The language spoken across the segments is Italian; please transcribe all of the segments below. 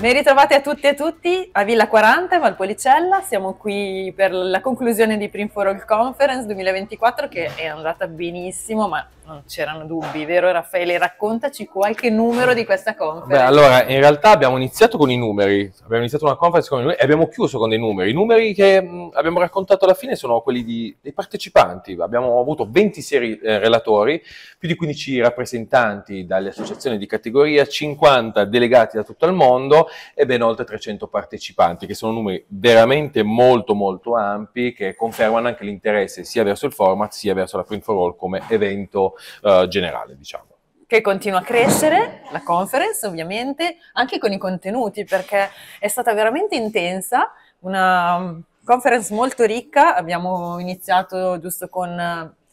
Ben ritrovati a tutti e a tutti a Villa 40 Valpolicella, siamo qui per la conclusione di Print for All Conference 2024 che è andata benissimo ma non c'erano dubbi, vero Raffaele? Raccontaci qualche numero di questa conference. Beh, allora in realtà abbiamo iniziato con i numeri, abbiamo iniziato una conference con i numeri e abbiamo chiuso con dei numeri. I numeri che mh, abbiamo raccontato alla fine sono quelli di, dei partecipanti, abbiamo avuto 26 eh, relatori, più di 15 rappresentanti dalle associazioni di categoria, 50 delegati da tutto il mondo e ben oltre 300 partecipanti, che sono numeri veramente molto molto ampi che confermano anche l'interesse sia verso il format sia verso la Print for All come evento eh, generale, diciamo che continua a crescere, la conference ovviamente, anche con i contenuti, perché è stata veramente intensa, una conference molto ricca, abbiamo iniziato giusto con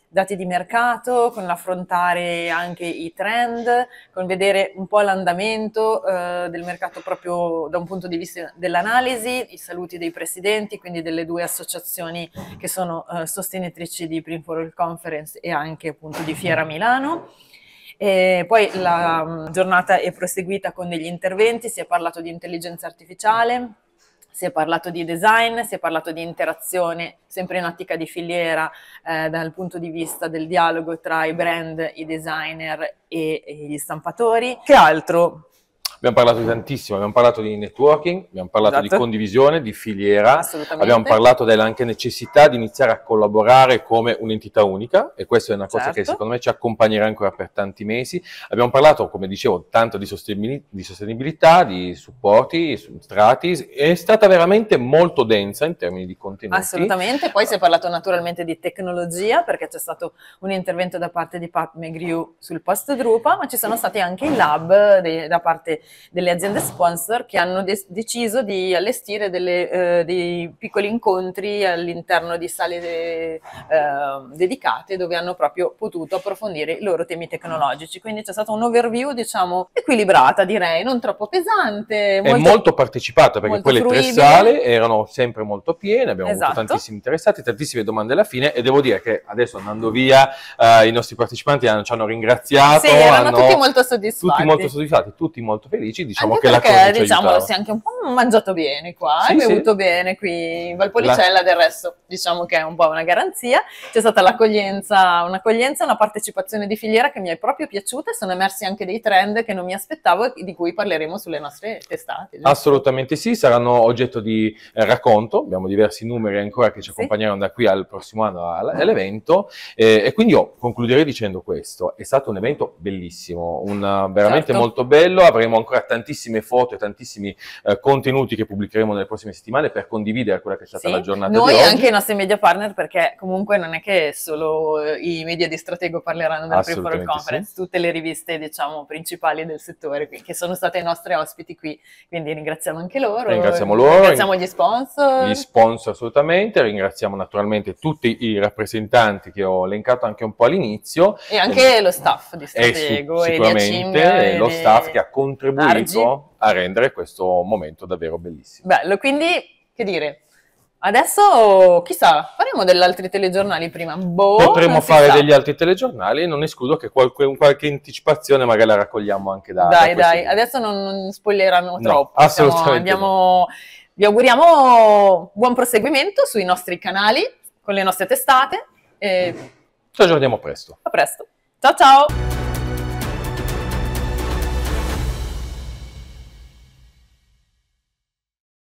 dati di mercato, con l'affrontare anche i trend, con vedere un po' l'andamento eh, del mercato proprio da un punto di vista dell'analisi, i saluti dei presidenti, quindi delle due associazioni che sono eh, sostenitrici di Print for All Conference e anche appunto di Fiera Milano. E poi la mm, giornata è proseguita con degli interventi, si è parlato di intelligenza artificiale, si è parlato di design, si è parlato di interazione, sempre in ottica di filiera, eh, dal punto di vista del dialogo tra i brand, i designer e, e gli stampatori. Che altro? abbiamo parlato di tantissimo, abbiamo parlato di networking, abbiamo parlato esatto. di condivisione, di filiera, abbiamo parlato dell'anche necessità di iniziare a collaborare come un'entità unica e questa è una cosa certo. che secondo me ci accompagnerà ancora per tanti mesi. Abbiamo parlato, come dicevo, tanto di, sostenibil- di sostenibilità, di supporti, strati, è stata veramente molto densa in termini di contenuti. Assolutamente, poi si è parlato naturalmente di tecnologia perché c'è stato un intervento da parte di Pat McGrew sul post Drupa, ma ci sono stati anche i lab de- da parte delle aziende sponsor che hanno de- deciso di allestire delle, eh, dei piccoli incontri all'interno di sale de- eh, dedicate dove hanno proprio potuto approfondire i loro temi tecnologici. Quindi c'è stata un'overview, diciamo, equilibrata, direi, non troppo pesante. Molto, è molto partecipata perché molto quelle fruibile. tre sale erano sempre molto piene, abbiamo esatto. avuto tantissimi interessati, tantissime domande alla fine e devo dire che adesso andando via eh, i nostri partecipanti hanno, ci hanno ringraziato. Sì, erano hanno, tutti molto soddisfatti. Tutti molto soddisfatti, tutti molto felici felici, diciamo anche che perché, la cosa ci diciamo, si è anche un po' mangiato bene qua, sì, hai bevuto sì. bene qui in Valpolicella, la... del resto diciamo che è un po' una garanzia. C'è stata l'accoglienza, un'accoglienza, una partecipazione di filiera che mi è proprio piaciuta e sono emersi anche dei trend che non mi aspettavo e di cui parleremo sulle nostre testate. Giusto? Assolutamente sì, saranno oggetto di eh, racconto, abbiamo diversi numeri ancora che ci accompagneranno sì. da qui al prossimo anno all'evento eh, e quindi io concluderei dicendo questo, è stato un evento bellissimo, un, veramente certo. molto bello, avremo anche ancora tantissime foto e tantissimi eh, contenuti che pubblicheremo nelle prossime settimane per condividere quella che è stata sì. la giornata Noi e anche i nostri media partner, perché comunque non è che solo eh, i media di Stratego parleranno del Free Forum Conference, sì. tutte le riviste, diciamo, principali del settore che sono state i nostri ospiti qui, quindi ringraziamo anche loro. Ringraziamo loro. Ringraziamo gli sponsor. Gli sponsor assolutamente, ringraziamo naturalmente tutti i rappresentanti che ho elencato anche un po' all'inizio. E anche e, eh, lo staff di eh Stratego e, su, e, e lo staff che ha contribuito contribuito a rendere questo momento davvero bellissimo. Bello, quindi che dire, Adesso, chissà, faremo degli altri telegiornali prima. Boh, Potremmo fare sa. degli altri telegiornali e non escludo che qualche, qualche, anticipazione magari la raccogliamo anche da... Dai, da dai, adesso non, non spoileranno no, troppo. Assolutamente. Siamo, abbiamo, Vi auguriamo buon proseguimento sui nostri canali, con le nostre testate. E... Ci aggiorniamo presto. A presto. Ciao ciao!